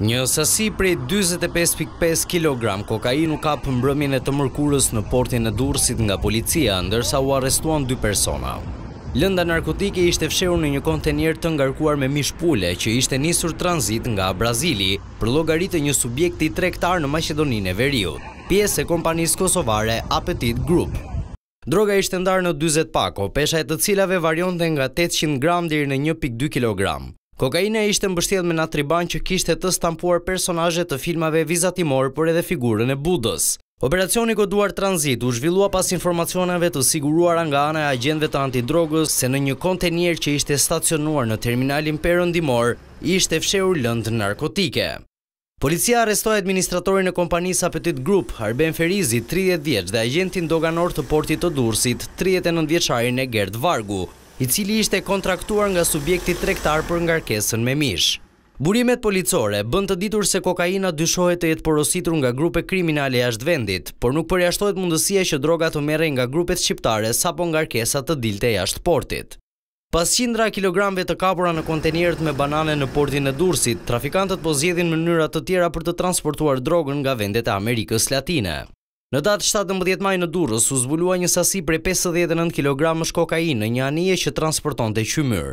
Një sasi prej 25.5 kg kokainu ka pëmbrëmin e të mërkurës në portin e dursit nga policia, ndërsa u arrestuan dy persona. Lënda narkotike ishte fshehur në një kontenier të ngarkuar me mishpule që ishte nisur tranzit nga Brazili për logaritë një subjekti trektar në Macedonin e Veriut, pjesë e kompanisë kosovare Apetit Group. Droga ishte ndarë në 20 pako, pesha e të cilave varion dhe nga 800 gram dhe në 1.2 kg. Kokaina ishte mbështjel me natriban që kishte të stampuar personajet të filmave vizatimor për edhe figurën e budës. Operacioni koduar transit u zhvillua pas informacioneve të siguruar nga anë e agendve të antidrogës se në një kontenier që ishte stacionuar në terminalin perëndimor, ishte fsheur lëndë narkotike. Policia arestoj administratorin e kompanisë Apetit Group, Arben Ferizi, 30 vjeç dhe agentin doganor të portit të dursit, 39 vjeçarin e Gerd Vargu, i cili ishte kontraktuar nga subjekti trektar për ngarkesën me mish. Burimet policore bënd të ditur se kokaina dyshohet të jetë porositur nga grupe kriminale ashtë vendit, por nuk përjashtohet mundësia që droga të mere nga grupet shqiptare sa po ngarkesa të dilte e ashtë portit. Pas qindra kilogramve të kapura në kontenirët me banane në portin e dursit, trafikantët po zjedhin mënyrat të tjera për të transportuar drogën nga vendet e Amerikës Latine. Në datë 17 maj në Durës, u zbulua një sasi prej 59 kg kokain në një anije që transporton të qymyrë.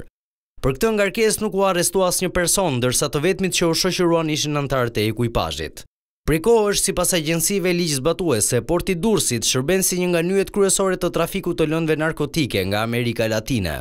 Për këtë rkes nuk u arrestu asë një person, dërsa të vetmit që u shëshëruan ishë në të e i kujpajit. Priko është si pas agjensive ligjës batuese, porti Dursit shërben si një nga njët kryesore të trafiku të lëndve narkotike nga Amerika Latine.